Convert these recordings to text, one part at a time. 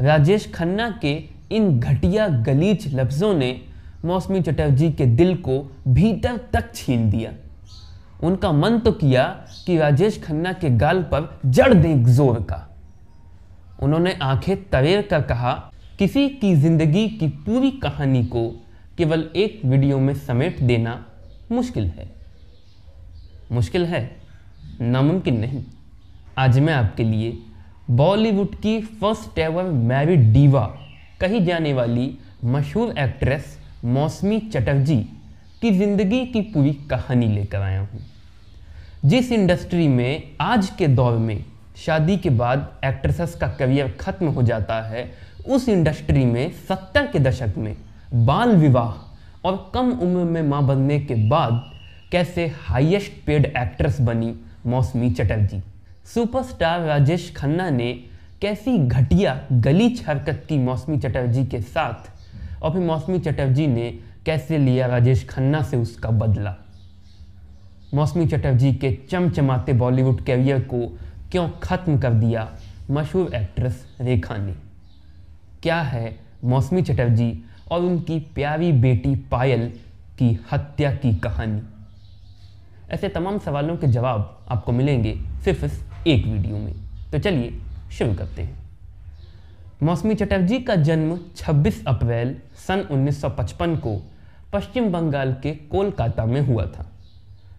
राजेश खन्ना के इन घटिया गलीच लफ्ज़ों ने मौसमी चटर्जी के दिल को भीतर तक छीन दिया उनका मन तो किया कि राजेश खन्ना के गाल पर जड़ दें जोर का उन्होंने आंखें तवेर कर कहा किसी की ज़िंदगी की पूरी कहानी को केवल एक वीडियो में समेट देना मुश्किल है मुश्किल है नामुमकिन नहीं आज मैं आपके लिए बॉलीवुड की फर्स्ट एवर मैरिड डीवा कही जाने वाली मशहूर एक्ट्रेस मौसमी चटर्जी की ज़िंदगी की पूरी कहानी लेकर आया हूँ जिस इंडस्ट्री में आज के दौर में शादी के बाद एक्ट्रेसेस का करियर खत्म हो जाता है उस इंडस्ट्री में सत्तर के दशक में बाल विवाह और कम उम्र में माँ बनने के बाद कैसे हाईएस्ट पेड एक्ट्रेस बनी मौसमी चटर्जी सुपरस्टार राजेश खन्ना ने कैसी घटिया गलीच हरकत की मौसमी चटर्जी के साथ और फिर मौसमी चटर्जी ने कैसे लिया राजेश खन्ना से उसका बदला मौसमी चटर्जी के चमचमाते बॉलीवुड कैरियर को क्यों ख़त्म कर दिया मशहूर एक्ट्रेस रेखा ने क्या है मौसमी चटर्जी और उनकी प्यारी बेटी पायल की हत्या की कहानी ऐसे तमाम सवालों के जवाब आपको मिलेंगे सिर्फ इस एक वीडियो में तो चलिए शुरू करते हैं मौसमी चटर्जी का जन्म 26 अप्रैल सन 1955 को पश्चिम बंगाल के कोलकाता में हुआ था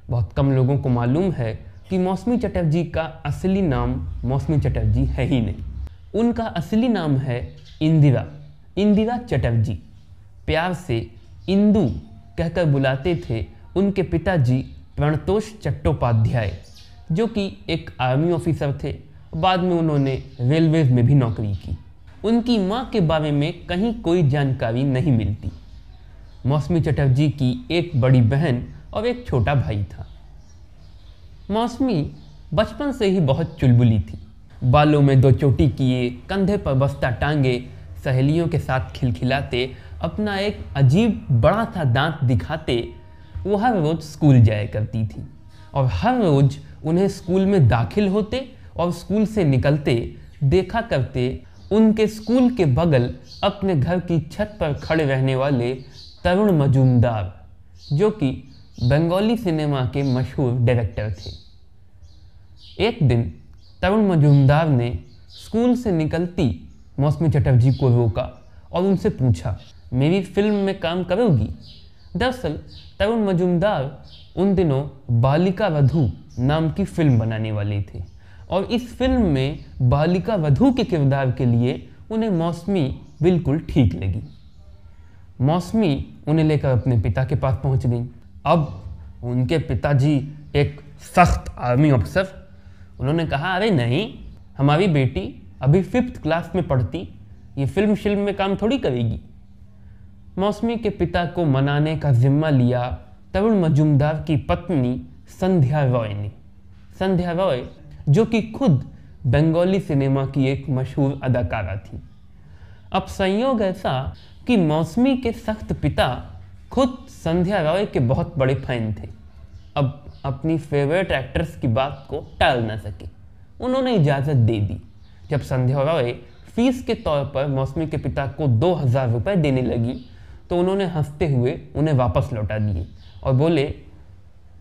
बहुत कम लोगों को मालूम है कि मौसमी चटर्जी का असली नाम मौसमी चटर्जी है ही नहीं उनका असली नाम है इंदिरा इंदिरा चटर्जी प्यार से इंदू कहकर बुलाते थे उनके पिताजी प्रणतोष चट्टोपाध्याय जो कि एक आर्मी ऑफिसर थे बाद में उन्होंने रेलवेज में भी नौकरी की उनकी माँ के बारे में कहीं कोई जानकारी नहीं मिलती मौसमी चटर्जी की एक बड़ी बहन और एक छोटा भाई था मौसमी बचपन से ही बहुत चुलबुली थी बालों में दो चोटी किए कंधे पर बस्ता टांगे सहेलियों के साथ खिलखिलाते अपना एक अजीब बड़ा सा दांत दिखाते वो हर रोज़ स्कूल जाया करती थी और हर रोज़ उन्हें स्कूल में दाखिल होते और स्कूल से निकलते देखा करते उनके स्कूल के बगल अपने घर की छत पर खड़े रहने वाले तरुण मजूमदार जो कि बंगाली सिनेमा के मशहूर डायरेक्टर थे एक दिन तरुण मजूमदार ने स्कूल से निकलती मौसमी चटर्जी को रोका और उनसे पूछा मेरी फिल्म में काम करोगी दरअसल तरुण मजूमदार उन दिनों बालिका वधू नाम की फिल्म बनाने वाली थी और इस फिल्म में बालिका वधू के किरदार के लिए उन्हें मौसमी बिल्कुल ठीक लगी मौसमी उन्हें लेकर अपने पिता के पास पहुंच गई अब उनके पिताजी एक सख्त आर्मी अफसर उन्होंने कहा अरे नहीं हमारी बेटी अभी फिफ्थ क्लास में पढ़ती ये फिल्म शिल्म में काम थोड़ी करेगी मौसमी के पिता को मनाने का जिम्मा लिया तरुण मजुमदार की पत्नी संध्या रॉय ने संध्या रॉय जो कि खुद बंगाली सिनेमा की एक मशहूर अदाकारा थी अब संयोग ऐसा कि मौसमी के सख्त पिता खुद संध्या रॉय के बहुत बड़े फैन थे अब अपनी फेवरेट एक्ट्रेस की बात को टाल ना सके उन्होंने इजाज़त दे दी जब संध्या रॉय फीस के तौर पर मौसमी के पिता को दो हज़ार रुपये देने लगी तो उन्होंने हंसते हुए उन्हें वापस लौटा दिए और बोले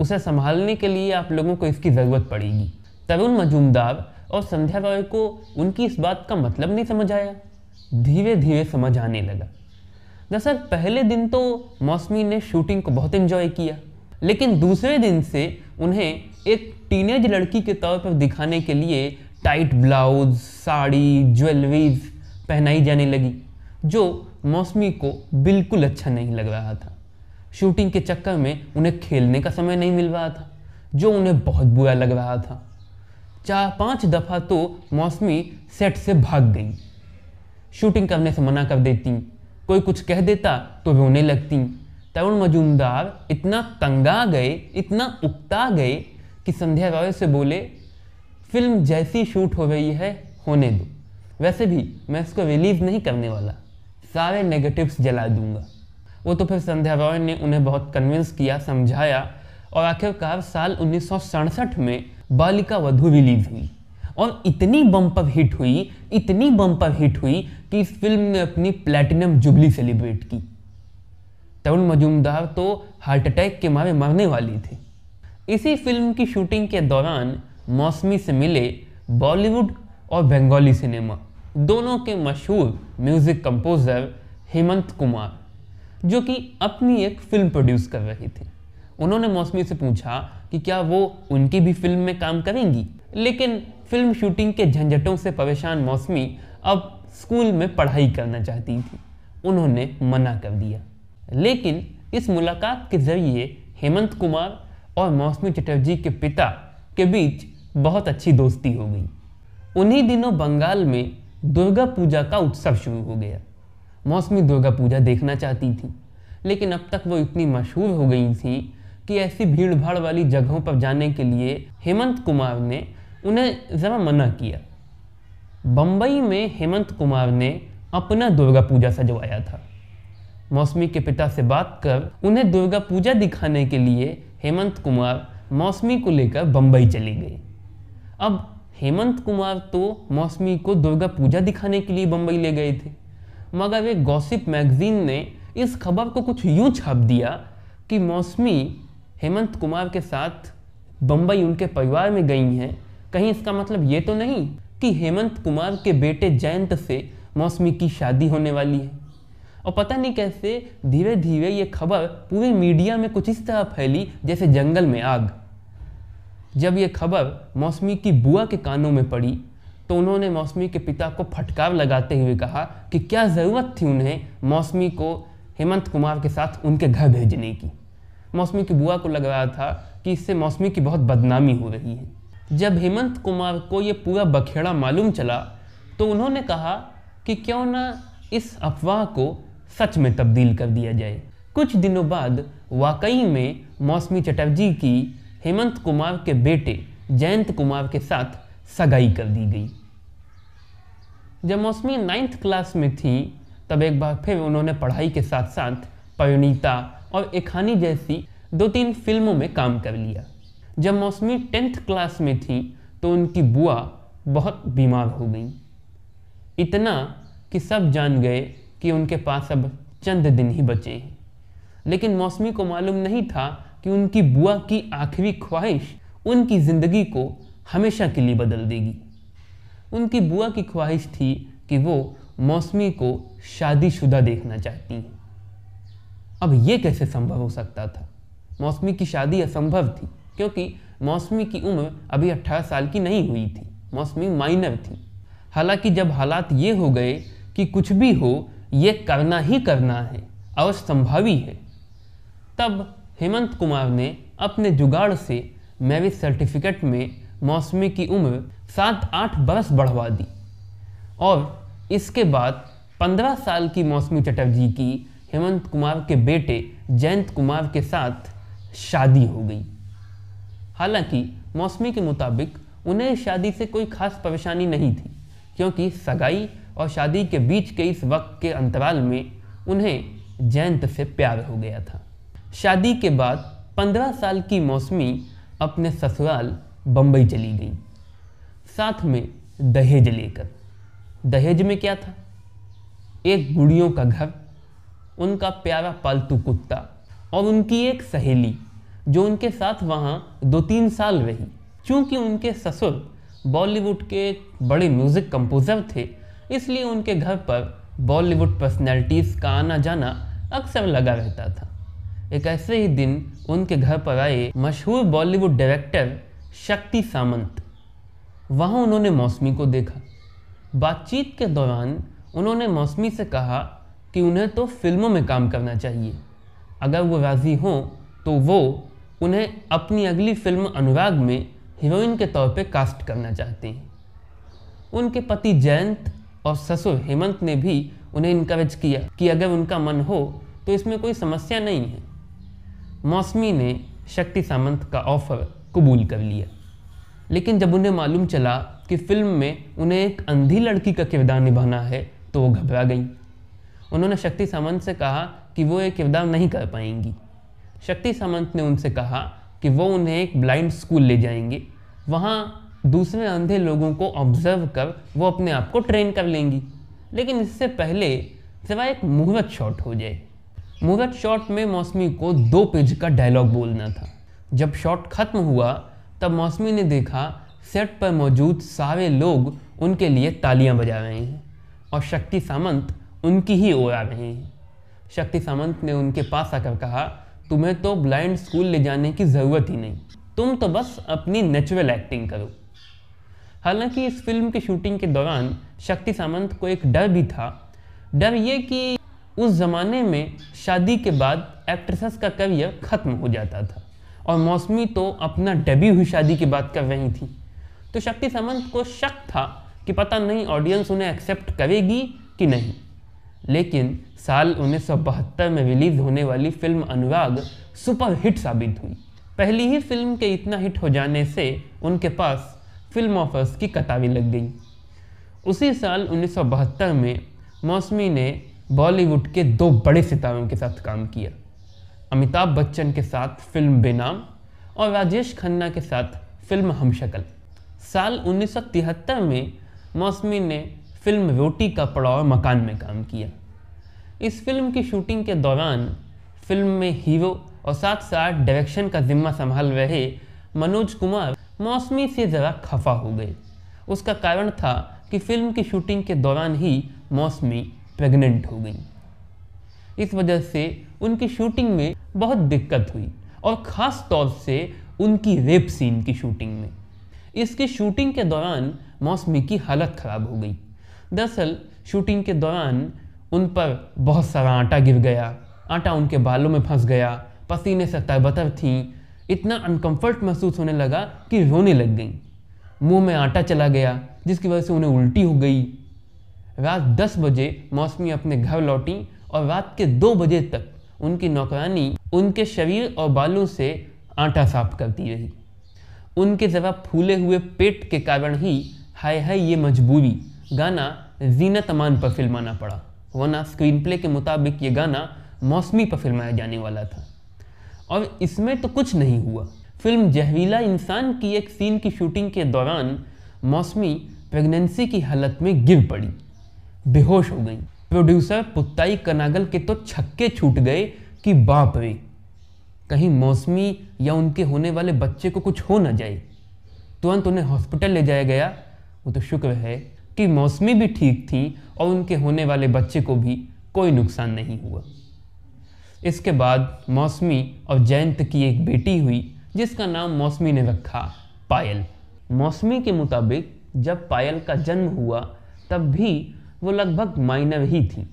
उसे संभालने के लिए आप लोगों को इसकी ज़रूरत पड़ेगी तरुण मजूमदार और संध्या रॉय को उनकी इस बात का मतलब नहीं समझ आया धीरे धीरे समझ आने लगा दरअसल पहले दिन तो मौसमी ने शूटिंग को बहुत इन्जॉय किया लेकिन दूसरे दिन से उन्हें एक टीनेज लड़की के तौर पर दिखाने के लिए टाइट ब्लाउज साड़ी ज्वेलरीज पहनाई जाने लगी जो मौसमी को बिल्कुल अच्छा नहीं लग रहा था शूटिंग के चक्कर में उन्हें खेलने का समय नहीं मिल रहा था जो उन्हें बहुत बुरा लग रहा था चार पांच दफ़ा तो मौसमी सेट से भाग गई शूटिंग करने से मना कर देती कोई कुछ कह देता तो रोने लगती तरुण मजूमदार इतना तंगा गए इतना उकता गए कि संध्या रॉय से बोले फिल्म जैसी शूट हो रही है होने दो वैसे भी मैं इसको रिलीज़ नहीं करने वाला सारे नेगेटिव्स जला दूंगा वो तो फिर संध्या रॉय ने उन्हें बहुत कन्विंस किया समझाया और आखिरकार साल उन्नीस में बालिका वधु रिलीज हुई और इतनी बम्पर हिट हुई इतनी बम्पर हिट हुई कि इस फिल्म ने अपनी प्लेटिनम जुबली सेलिब्रेट की तरुण मजूमदार तो हार्ट अटैक के मारे मरने वाली थे इसी फिल्म की शूटिंग के दौरान मौसमी से मिले बॉलीवुड और बंगाली सिनेमा दोनों के मशहूर म्यूज़िक कंपोज़र हेमंत कुमार जो कि अपनी एक फिल्म प्रोड्यूस कर रही थी उन्होंने मौसमी से पूछा कि क्या वो उनकी भी फिल्म में काम करेंगी लेकिन फिल्म शूटिंग के झंझटों से परेशान मौसमी अब स्कूल में पढ़ाई करना चाहती थी उन्होंने मना कर दिया लेकिन इस मुलाकात के जरिए हेमंत कुमार और मौसमी चटर्जी के पिता के बीच बहुत अच्छी दोस्ती हो गई उन्हीं दिनों बंगाल में दुर्गा पूजा का उत्सव शुरू हो गया मौसमी दुर्गा पूजा देखना चाहती थी लेकिन अब तक वो इतनी मशहूर हो गई थी कि ऐसी भीड़ भाड़ वाली जगहों पर जाने के लिए हेमंत कुमार ने उन्हें ज़रा मना किया बम्बई में हेमंत कुमार ने अपना दुर्गा पूजा सजवाया था मौसमी के पिता से बात कर उन्हें दुर्गा पूजा दिखाने के लिए हेमंत कुमार मौसमी को लेकर बम्बई चली गई अब हेमंत कुमार तो मौसमी को दुर्गा पूजा दिखाने के लिए बम्बई ले गए थे मगर एक गॉसिप मैगजीन ने इस खबर को कुछ यूं छाप दिया कि मौसमी हेमंत कुमार के साथ बम्बई उनके परिवार में गई हैं कहीं इसका मतलब ये तो नहीं कि हेमंत कुमार के बेटे जयंत से मौसमी की शादी होने वाली है और पता नहीं कैसे धीरे धीरे ये खबर पूरे मीडिया में कुछ इस तरह फैली जैसे जंगल में आग जब ये खबर मौसमी की बुआ के कानों में पड़ी तो उन्होंने मौसमी के पिता को फटकार लगाते हुए कहा कि क्या ज़रूरत थी उन्हें मौसमी को हेमंत कुमार के साथ उनके घर भेजने की मौसमी की बुआ को लग रहा था कि इससे मौसमी की बहुत बदनामी हो रही है जब हेमंत कुमार को ये पूरा बखेड़ा मालूम चला तो उन्होंने कहा कि क्यों ना इस अफवाह को सच में तब्दील कर दिया जाए कुछ दिनों बाद वाकई में मौसमी चटर्जी की हेमंत कुमार के बेटे जयंत कुमार के साथ सगाई कर दी गई जब मौसमी नाइन्थ क्लास में थी तब एक बार फिर उन्होंने पढ़ाई के साथ साथ परिणीता और एखानी जैसी दो तीन फिल्मों में काम कर लिया जब मौसमी टेंथ क्लास में थी तो उनकी बुआ बहुत बीमार हो गई इतना कि सब जान गए कि उनके पास अब चंद दिन ही बचे हैं लेकिन मौसमी को मालूम नहीं था कि उनकी बुआ की आखिरी ख्वाहिश उनकी ज़िंदगी को हमेशा के लिए बदल देगी उनकी बुआ की ख्वाहिश थी कि वो मौसमी को शादीशुदा देखना चाहती हैं अब ये कैसे संभव हो सकता था मौसमी की शादी असंभव थी क्योंकि मौसमी की उम्र अभी 18 साल की नहीं हुई थी मौसमी माइनर थी हालांकि जब हालात ये हो गए कि कुछ भी हो ये करना ही करना है और संभावी है तब हेमंत कुमार ने अपने जुगाड़ से मैरिज सर्टिफिकेट में मौसमी की उम्र सात आठ बरस बढ़वा दी और इसके बाद पंद्रह साल की मौसमी चटर्जी की हेमंत कुमार के बेटे जयंत कुमार के साथ शादी हो गई हालांकि मौसमी के मुताबिक उन्हें शादी से कोई खास परेशानी नहीं थी क्योंकि सगाई और शादी के बीच के इस वक्त के अंतराल में उन्हें जयंत से प्यार हो गया था शादी के बाद पंद्रह साल की मौसमी अपने ससुराल बम्बई चली गई साथ में दहेज लेकर दहेज में क्या था एक बुढ़ियों का घर उनका प्यारा पालतू कुत्ता और उनकी एक सहेली जो उनके साथ वहाँ दो तीन साल रही क्योंकि उनके ससुर बॉलीवुड के एक बड़े म्यूज़िक कंपोज़र थे इसलिए उनके घर पर बॉलीवुड पर्सनैलिटीज़ का आना जाना अक्सर लगा रहता था एक ऐसे ही दिन उनके घर पर आए मशहूर बॉलीवुड डायरेक्टर शक्ति सामंत वहाँ उन्होंने मौसमी को देखा बातचीत के दौरान उन्होंने मौसमी से कहा कि उन्हें तो फिल्मों में काम करना चाहिए अगर वो राज़ी हों तो वो उन्हें अपनी अगली फिल्म अनुराग में हीरोइन के तौर पर कास्ट करना चाहते हैं उनके पति जयंत और ससुर हेमंत ने भी उन्हें इनकरेज किया कि अगर उनका मन हो तो इसमें कोई समस्या नहीं है मौसमी ने शक्ति सामंत का ऑफर कबूल कर लिया लेकिन जब उन्हें मालूम चला कि फिल्म में उन्हें एक अंधी लड़की का किरदार निभाना है तो वो घबरा गई उन्होंने शक्ति सामंत से कहा कि वो ये किरदार नहीं कर पाएंगी शक्ति सामंत ने उनसे कहा कि वो उन्हें एक ब्लाइंड स्कूल ले जाएंगे वहाँ दूसरे अंधे लोगों को ऑब्जर्व कर वो अपने आप को ट्रेन कर लेंगी लेकिन इससे पहले सिवाय एक मुहूर्त शॉट हो जाए मुहूर्त शॉट में मौसमी को दो पेज का डायलॉग बोलना था जब शॉट खत्म हुआ तब मौसमी ने देखा सेट पर मौजूद सारे लोग उनके लिए तालियां बजा रहे हैं और शक्ति सामंत उनकी ही ओर आ रहे हैं शक्ति सामंत ने उनके पास आकर कहा तुम्हें तो ब्लाइंड स्कूल ले जाने की ज़रूरत ही नहीं तुम तो बस अपनी नेचुरल एक्टिंग करो हालांकि इस फिल्म की शूटिंग के दौरान शक्ति सामंत को एक डर भी था डर ये कि उस ज़माने में शादी के बाद एक्ट्रेसेस का करियर ख़त्म हो जाता था और मौसमी तो अपना डेब्यू हुई शादी की बात कर रही थी तो शक्ति सामंत को शक था कि पता नहीं ऑडियंस उन्हें एक्सेप्ट करेगी कि नहीं लेकिन साल उन्नीस में रिलीज़ होने वाली फिल्म अनुराग सुपरहिट साबित हुई पहली ही फिल्म के इतना हिट हो जाने से उनके पास फिल्म ऑफर्स की कतावी लग गई उसी साल उन्नीस में मौसमी ने बॉलीवुड के दो बड़े सितारों के साथ काम किया अमिताभ बच्चन के साथ फिल्म बेनाम और राजेश खन्ना के साथ फिल्म हमशक्ल साल 1973 में मौसमी ने फिल्म रोटी का पड़ाव मकान में काम किया इस फिल्म की शूटिंग के दौरान फिल्म में हीरो और साथ साथ डायरेक्शन का जिम्मा संभाल रहे मनोज कुमार मौसमी से ज़रा खफा हो गए उसका कारण था कि फिल्म की शूटिंग के दौरान ही मौसमी प्रेग्नेंट हो गई इस वजह से उनकी शूटिंग में बहुत दिक्कत हुई और ख़ास तौर से उनकी रेप सीन की शूटिंग में इसकी शूटिंग के दौरान मौसमी की हालत ख़राब हो गई दरअसल शूटिंग के दौरान उन पर बहुत सारा आटा गिर गया आटा उनके बालों में फंस गया पसीने से तरबतर थी इतना अनकंफर्ट महसूस होने लगा कि रोने लग गई मुंह में आटा चला गया जिसकी वजह से उन्हें उल्टी हो गई रात 10 बजे मौसमी अपने घर लौटी और रात के 2 बजे तक उनकी नौकरानी उनके शरीर और बालों से आटा साफ करती रही उनके जरा फूले हुए पेट के कारण ही हाय हाय ये मजबूरी गाना जीना तमान पर फिल्माना पड़ा वरना स्क्रीन प्ले के मुताबिक ये गाना मौसमी पर फिल्माया जाने वाला था और इसमें तो कुछ नहीं हुआ फिल्म जहरीला इंसान की एक सीन की शूटिंग के दौरान मौसमी प्रेगनेंसी की हालत में गिर पड़ी बेहोश हो गई प्रोड्यूसर पुत्ताई कनागल के तो छक्के छूट गए कि बाप रे कहीं मौसमी या उनके होने वाले बच्चे को कुछ हो ना जाए तुरंत उन्हें हॉस्पिटल ले जाया गया वो तो शुक्र है कि मौसमी भी ठीक थी और उनके होने वाले बच्चे को भी कोई नुकसान नहीं हुआ इसके बाद मौसमी और जयंत की एक बेटी हुई जिसका नाम मौसमी ने रखा पायल मौसमी के मुताबिक जब पायल का जन्म हुआ तब भी वो लगभग माइनर ही थी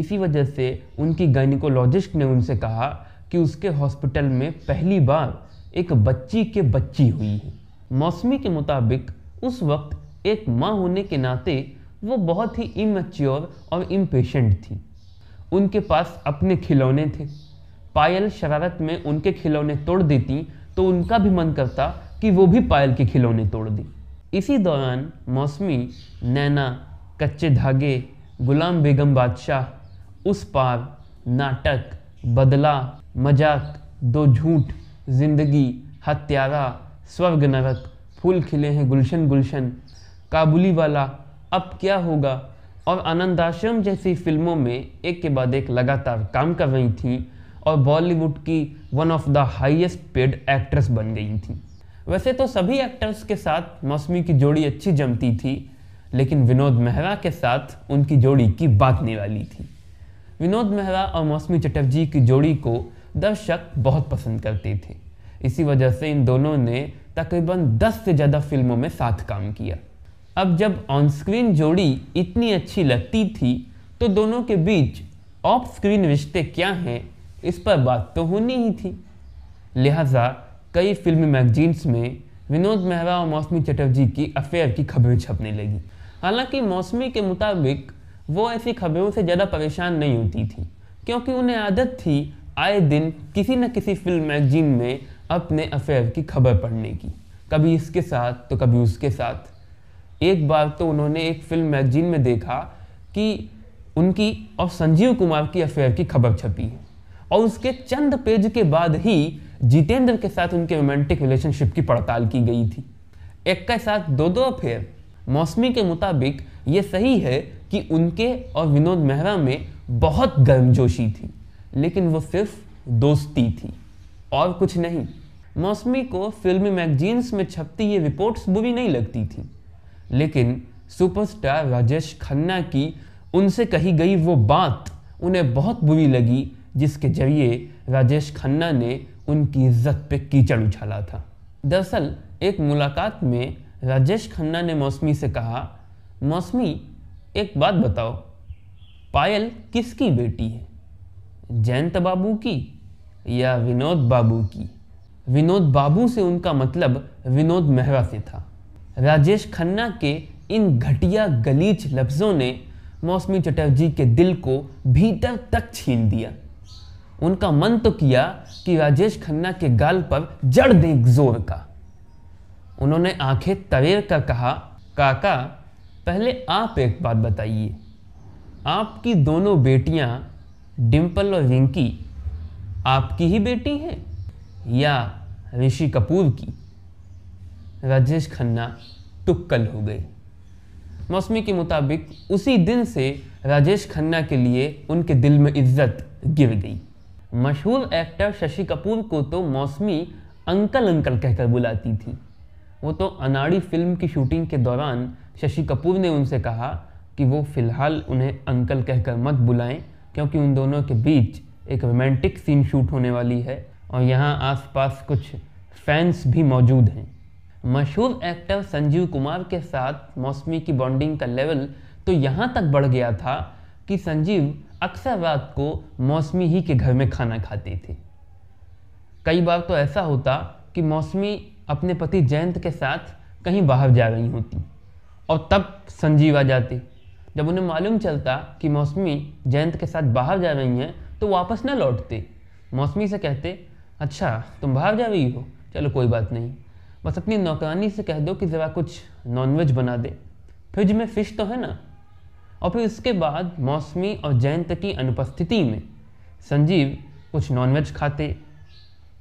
इसी वजह से उनकी गाइनिकोलॉजिस्ट ने उनसे कहा कि उसके हॉस्पिटल में पहली बार एक बच्ची के बच्ची हुई है मौसमी के मुताबिक उस वक्त एक माँ होने के नाते वो बहुत ही इमेच्योर और इम्पेशेंट थी उनके पास अपने खिलौने थे पायल शरारत में उनके खिलौने तोड़ देती तो उनका भी मन करता कि वो भी पायल के खिलौने तोड़ दें इसी दौरान मौसमी नैना कच्चे धागे गुलाम बेगम बादशाह उस पार नाटक बदला मजाक दो झूठ जिंदगी हत्यारा स्वर्ग नरक फूल खिले हैं गुलशन गुलशन काबुली वाला अब क्या होगा और आनंद आश्रम जैसी फिल्मों में एक के बाद एक लगातार काम कर रही थी और बॉलीवुड की one of the highest paid actress बन गई थी वैसे तो सभी एक्टर्स के साथ मौसमी की जोड़ी अच्छी जमती थी लेकिन विनोद मेहरा के साथ उनकी जोड़ी की बात वाली थी विनोद मेहरा और मौसमी चटर्जी की जोड़ी को दर्शक बहुत पसंद करते थे इसी वजह से इन दोनों ने तकरीबन 10 से ज़्यादा फिल्मों में साथ काम किया अब जब ऑन स्क्रीन जोड़ी इतनी अच्छी लगती थी तो दोनों के बीच ऑफ स्क्रीन रिश्ते क्या हैं इस पर बात तो होनी ही थी लिहाजा कई फिल्मी मैगजीन्स में विनोद मेहरा और मौसमी चटर्जी की अफेयर की खबरें छपने लगी हालांकि मौसमी के मुताबिक वो ऐसी खबरों से ज़्यादा परेशान नहीं होती थी क्योंकि उन्हें आदत थी आए दिन किसी न किसी फिल्म मैगजीन में अपने अफेयर की खबर पढ़ने की कभी इसके साथ तो कभी उसके साथ एक बार तो उन्होंने एक फिल्म मैगजीन में देखा कि उनकी और संजीव कुमार की अफेयर की खबर छपी और उसके चंद पेज के बाद ही जितेंद्र के साथ उनके रोमांटिक रिलेशनशिप की पड़ताल की गई थी एक के साथ दो दो अफेयर मौसमी के मुताबिक ये सही है कि उनके और विनोद मेहरा में बहुत गर्मजोशी थी लेकिन वो सिर्फ दोस्ती थी और कुछ नहीं मौसमी को फिल्मी मैगजीन्स में छपती ये रिपोर्ट्स बुरी नहीं लगती थी लेकिन सुपरस्टार राजेश खन्ना की उनसे कही गई वो बात उन्हें बहुत बुरी लगी जिसके जरिए राजेश खन्ना ने उनकी इज्जत पे कीचड़ उछाला था दरअसल एक मुलाकात में राजेश खन्ना ने मौसमी से कहा मौसमी एक बात बताओ पायल किसकी बेटी है जयंत बाबू की या विनोद बाबू की विनोद बाबू से उनका मतलब विनोद मेहरा से था राजेश खन्ना के इन घटिया गलीच लफ्ज़ों ने मौसमी चटर्जी के दिल को भीतर तक छीन दिया उनका मन तो किया कि राजेश खन्ना के गाल पर जड़ दें जोर का उन्होंने आंखें तवेर कर कहा काका पहले आप एक बात बताइए आपकी दोनों बेटियां डिम्पल और रिंकी आपकी ही बेटी हैं या ऋषि कपूर की राजेश खन्ना टुक्कल हो गए मौसमी के मुताबिक उसी दिन से राजेश खन्ना के लिए उनके दिल में इज्जत गिर गई मशहूर एक्टर शशि कपूर को तो मौसमी अंकल अंकल कहकर बुलाती थी वो तो अनाड़ी फिल्म की शूटिंग के दौरान शशि कपूर ने उनसे कहा कि वो फ़िलहाल उन्हें अंकल कहकर मत बुलाएं क्योंकि उन दोनों के बीच एक रोमांटिक सीन शूट होने वाली है और यहाँ आसपास कुछ फैंस भी मौजूद हैं मशहूर एक्टर संजीव कुमार के साथ मौसमी की बॉन्डिंग का लेवल तो यहाँ तक बढ़ गया था कि संजीव अक्सर रात को मौसमी ही के घर में खाना खाते थे कई बार तो ऐसा होता कि मौसमी अपने पति जयंत के साथ कहीं बाहर जा रही होती और तब संजीव आ जाते जब उन्हें मालूम चलता कि मौसमी जयंत के साथ बाहर जा रही हैं तो वापस ना लौटते मौसमी से कहते अच्छा तुम बाहर जा रही हो चलो कोई बात नहीं बस अपनी नौकरानी से कह दो कि ज़रा कुछ नॉनवेज बना दे फ्रिज में फ़िश तो है ना और फिर उसके बाद मौसमी और जयंत की अनुपस्थिति में संजीव कुछ नॉनवेज खाते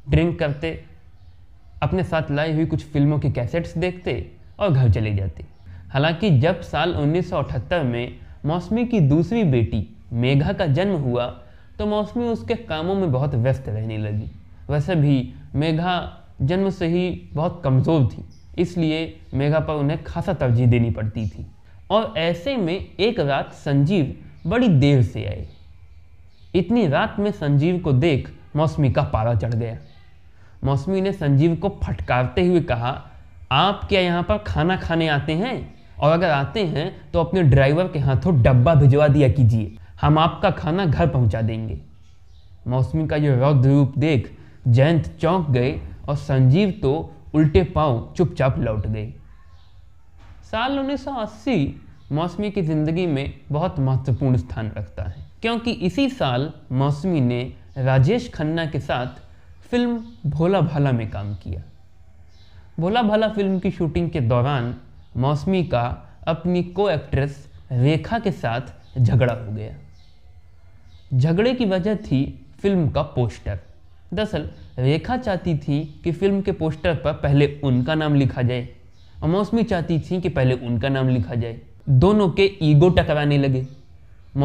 ड्रिंक करते अपने साथ लाई हुई कुछ फिल्मों के कैसेट्स देखते और घर चले जाते हालांकि जब साल 1978 में मौसमी की दूसरी बेटी मेघा का जन्म हुआ तो मौसमी उसके कामों में बहुत व्यस्त रहने लगी वैसे भी मेघा जन्म से ही बहुत कमज़ोर थी इसलिए मेघा पर उन्हें खासा तरजीह देनी पड़ती थी और ऐसे में एक रात संजीव बड़ी देर से आए इतनी रात में संजीव को देख मौसमी का पारा चढ़ गया मौसमी ने संजीव को फटकारते हुए कहा आप क्या यहाँ पर खाना खाने आते हैं और अगर आते हैं तो अपने ड्राइवर के हाथों डब्बा भिजवा दिया कीजिए हम आपका खाना घर पहुँचा देंगे मौसमी का ये रौद्र रूप देख जयंत चौंक गए और संजीव तो उल्टे पांव चुपचाप लौट गए साल 1980 मौसमी की ज़िंदगी में बहुत महत्वपूर्ण स्थान रखता है क्योंकि इसी साल मौसमी ने राजेश खन्ना के साथ फिल्म भोला भाला में काम किया भोला भाला फिल्म की शूटिंग के दौरान मौसमी का अपनी को एक्ट्रेस रेखा के साथ झगड़ा हो गया झगड़े की वजह थी फिल्म का पोस्टर दरअसल रेखा चाहती थी कि फिल्म के पोस्टर पर पहले उनका नाम लिखा जाए और मौसमी चाहती थी कि पहले उनका नाम लिखा जाए दोनों के ईगो टकराने लगे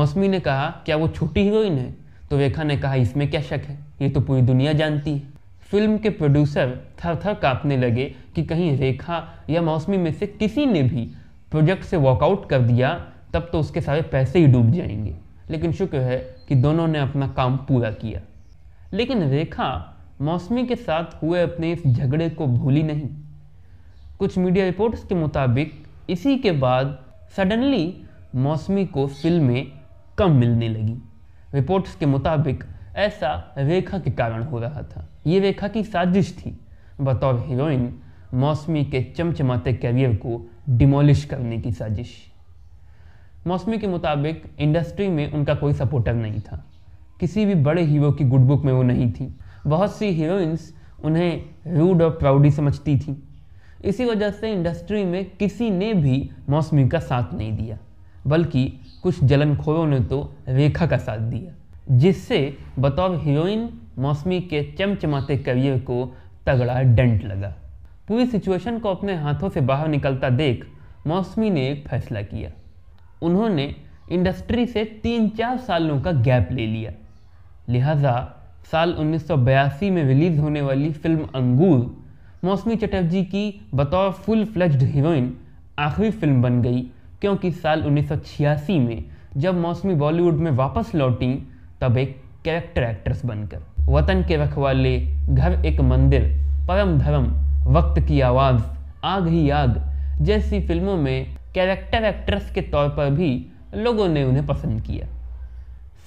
मौसमी ने कहा क्या वो छोटी हीरोइन है तो रेखा ने कहा इसमें क्या शक है ये तो पूरी दुनिया जानती है फिल्म के प्रोड्यूसर थर थर काँपने लगे कि कहीं रेखा या मौसमी में से किसी ने भी प्रोजेक्ट से वॉकआउट कर दिया तब तो उसके सारे पैसे ही डूब जाएंगे लेकिन शुक्र है कि दोनों ने अपना काम पूरा किया लेकिन रेखा मौसमी के साथ हुए अपने इस झगड़े को भूली नहीं कुछ मीडिया रिपोर्ट्स के मुताबिक इसी के बाद सडनली मौसमी को फिल्में कम मिलने लगी रिपोर्ट्स के मुताबिक ऐसा रेखा के कारण हो रहा था ये रेखा की साजिश थी बतौर हीरोइन मौसमी के चमचमाते कैरियर को डिमोलिश करने की साजिश मौसमी के मुताबिक इंडस्ट्री में उनका कोई सपोर्टर नहीं था किसी भी बड़े हीरो की गुड बुक में वो नहीं थी बहुत सी हीरोइंस उन्हें रूड और प्राउडी समझती थी इसी वजह से इंडस्ट्री में किसी ने भी मौसमी का साथ नहीं दिया बल्कि कुछ जलनखोरों ने तो रेखा का साथ दिया जिससे बतौर हीरोइन मौसमी के चमचमाते करियर को तगड़ा डंट लगा पूरी सिचुएशन को अपने हाथों से बाहर निकलता देख मौसमी ने एक फैसला किया उन्होंने इंडस्ट्री से तीन चार सालों का गैप ले लिया लिहाजा साल 1982 में रिलीज़ होने वाली फिल्म अंगूर मौसमी चटर्जी की बतौर फुल फ्लज्ड हीरोइन आखिरी फिल्म बन गई क्योंकि साल उन्नीस में जब मौसमी बॉलीवुड में वापस लौटी तब एक कैरेक्टर एक्ट्रेस बनकर वतन के रखवाले घर एक मंदिर परम धर्म वक्त की आवाज़ आग ही आग जैसी फिल्मों में कैरेक्टर एक्ट्रेस के तौर पर भी लोगों ने उन्हें पसंद किया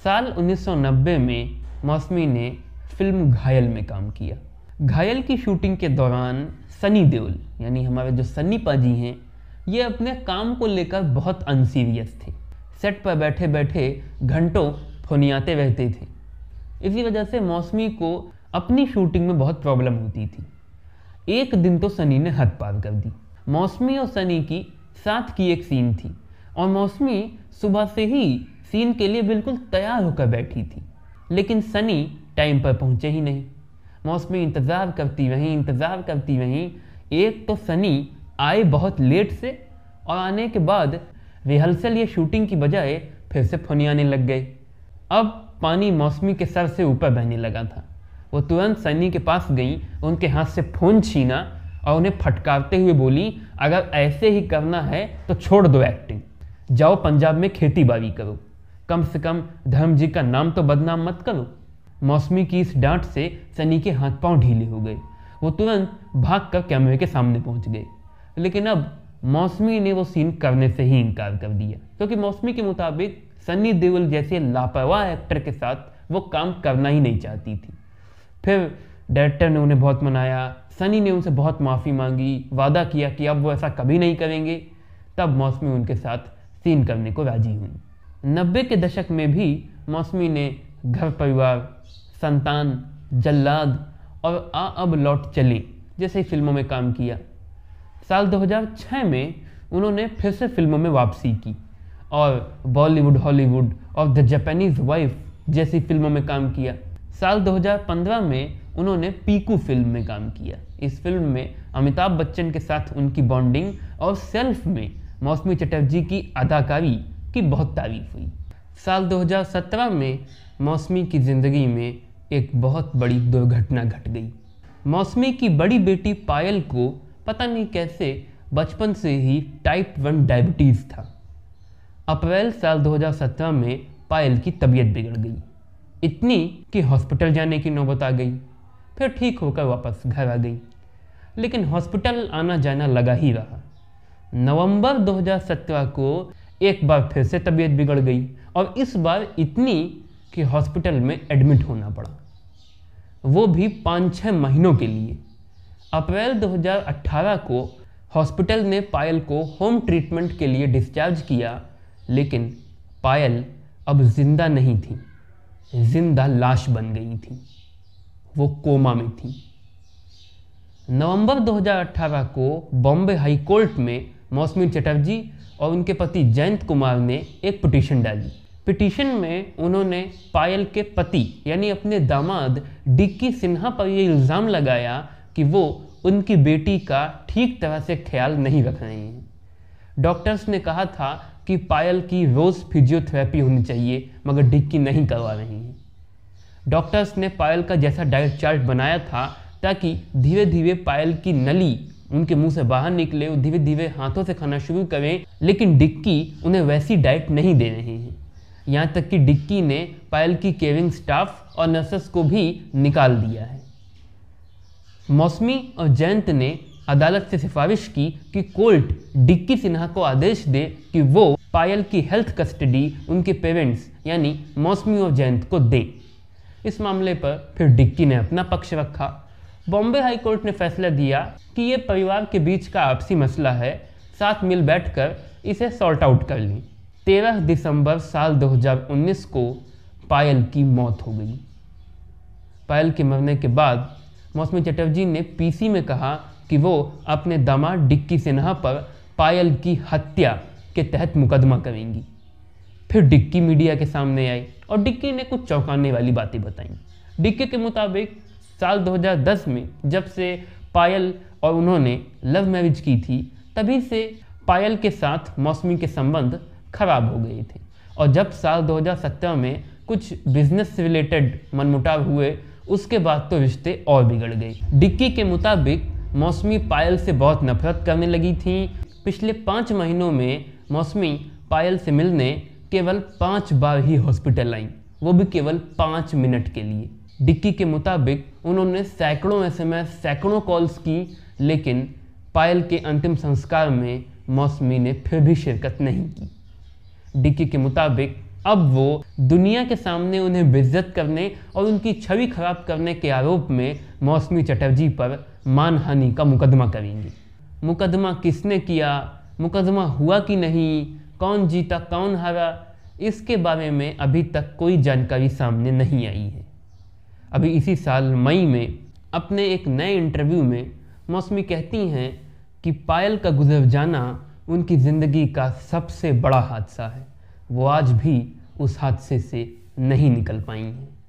साल 1990 में मौसमी ने फिल्म घायल में काम किया घायल की शूटिंग के दौरान सनी देओल यानी हमारे जो सन्नी पाजी हैं ये अपने काम को लेकर बहुत अनसीरियस थे सेट पर बैठे बैठे घंटों फुनियाते रहते थे इसी वजह से मौसमी को अपनी शूटिंग में बहुत प्रॉब्लम होती थी एक दिन तो सनी ने हद पार कर दी मौसमी और सनी की साथ की एक सीन थी और मौसमी सुबह से ही सीन के लिए बिल्कुल तैयार होकर बैठी थी लेकिन सनी टाइम पर पहुंचे ही नहीं मौसमी इंतज़ार करती रहीं इंतज़ार करती रहीं एक तो सनी आए बहुत लेट से और आने के बाद रिहर्सल या शूटिंग की बजाय फिर से फुनियाने लग गए अब पानी मौसमी के सर से ऊपर बहने लगा था वो तुरंत सनी के पास गई उनके हाथ से फोन छीना और उन्हें फटकारते हुए बोली अगर ऐसे ही करना है तो छोड़ दो एक्टिंग जाओ पंजाब में खेती बाड़ी करो कम से कम धर्म जी का नाम तो बदनाम मत करो मौसमी की इस डांट से सनी के हाथ पांव ढीले हो गए वो तुरंत भाग कर कैमरे के सामने पहुंच गए लेकिन अब मौसमी ने वो सीन करने से ही इनकार कर दिया क्योंकि तो मौसमी के मुताबिक सनी देओल जैसे लापरवाह एक्टर के साथ वो काम करना ही नहीं चाहती थी फिर डायरेक्टर ने उन्हें बहुत मनाया सनी ने उनसे बहुत माफ़ी मांगी वादा किया कि अब वो ऐसा कभी नहीं करेंगे तब मौसमी उनके साथ सीन करने को राजी हुई नब्बे के दशक में भी मौसमी ने घर परिवार संतान जल्लाद और आ अब लौट चले जैसे फिल्मों में काम किया साल 2006 में उन्होंने फिर से फिल्मों में वापसी की और बॉलीवुड हॉलीवुड और द जापानीज वाइफ जैसी फिल्मों में काम किया साल 2015 में उन्होंने पीकू फिल्म में काम किया इस फिल्म में अमिताभ बच्चन के साथ उनकी बॉन्डिंग और सेल्फ में मौसमी चटर्जी की अदाकारी की बहुत तारीफ हुई साल 2017 में मौसमी की ज़िंदगी में एक बहुत बड़ी दुर्घटना घट गई मौसमी की बड़ी बेटी पायल को पता नहीं कैसे बचपन से ही टाइप वन डायबिटीज़ था अप्रैल साल 2017 में पायल की तबीयत बिगड़ गई इतनी कि हॉस्पिटल जाने की नौबत आ गई फिर ठीक होकर वापस घर आ गई लेकिन हॉस्पिटल आना जाना लगा ही रहा नवंबर 2017 को एक बार फिर से तबीयत बिगड़ गई और इस बार इतनी कि हॉस्पिटल में एडमिट होना पड़ा वो भी पाँच छः महीनों के लिए अप्रैल 2018 को हॉस्पिटल ने पायल को होम ट्रीटमेंट के लिए डिस्चार्ज किया लेकिन पायल अब जिंदा नहीं थी जिंदा लाश बन गई थी वो कोमा में थी नवंबर 2018 को बॉम्बे हाई कोर्ट में मौसमी चटर्जी और उनके पति जयंत कुमार ने एक पिटीशन डाली पिटीशन में उन्होंने पायल के पति यानी अपने दामाद डिक्की सिन्हा पर यह इल्ज़ाम लगाया कि वो उनकी बेटी का ठीक तरह से ख्याल नहीं रख रहे हैं डॉक्टर्स ने कहा था कि पायल की रोज़ फिजियोथेरेपी होनी चाहिए मगर डिक्की नहीं करवा रही हैं डॉक्टर्स ने पायल का जैसा डाइट चार्ट बनाया था ताकि धीरे धीरे पायल की नली उनके मुंह से बाहर निकले और धीरे धीरे हाथों से खाना शुरू करें लेकिन डिक्की उन्हें वैसी डाइट नहीं दे रही हैं यहाँ तक कि डिक्की ने पायल की केयरिंग स्टाफ और नर्सेस को भी निकाल दिया है मौसमी और जयंत ने अदालत से सिफारिश की कि कोर्ट डिक्की सिन्हा को आदेश दे कि वो पायल की हेल्थ कस्टडी उनके पेरेंट्स यानी मौसमी और जयंत को दे इस मामले पर फिर डिक्की ने अपना पक्ष रखा बॉम्बे हाई कोर्ट ने फैसला दिया कि ये परिवार के बीच का आपसी मसला है साथ मिल बैठकर इसे सॉर्ट आउट कर लें तेरह दिसंबर साल 2019 को पायल की मौत हो गई पायल के मरने के बाद मौसमी चटर्जी ने पीसी में कहा कि वो अपने दामाद डिक्की सिन्हा पर पायल की हत्या के तहत मुकदमा करेंगी फिर डिक्की मीडिया के सामने आई और डिक्की ने कुछ चौंकाने वाली बातें बताई डिक्की के मुताबिक साल 2010 में जब से पायल और उन्होंने लव मैरिज की थी तभी से पायल के साथ मौसमी के संबंध खराब हो गए थे और जब साल 2017 में कुछ बिजनेस रिलेटेड मनमुटाव हुए उसके बाद तो रिश्ते और बिगड़ गए डिक्की के मुताबिक मौसमी पायल से बहुत नफरत करने लगी थी पिछले पाँच महीनों में मौसमी पायल से मिलने केवल पाँच बार ही हॉस्पिटल आई वो भी केवल पाँच मिनट के लिए डिक्की के मुताबिक उन्होंने सैकड़ों ऐसे में सैकड़ों कॉल्स की लेकिन पायल के अंतिम संस्कार में मौसमी ने फिर भी शिरकत नहीं की डिक्की के मुताबिक अब वो दुनिया के सामने उन्हें बेज्जत करने और उनकी छवि खराब करने के आरोप में मौसमी चटर्जी पर मानहानि का मुकदमा करेंगी मुकदमा किसने किया मुकदमा हुआ कि नहीं कौन जीता कौन हारा इसके बारे में अभी तक कोई जानकारी सामने नहीं आई है अभी इसी साल मई में अपने एक नए इंटरव्यू में मौसमी कहती हैं कि पायल का गुजर जाना उनकी ज़िंदगी का सबसे बड़ा हादसा है वो आज भी उस हादसे से नहीं निकल पाई हैं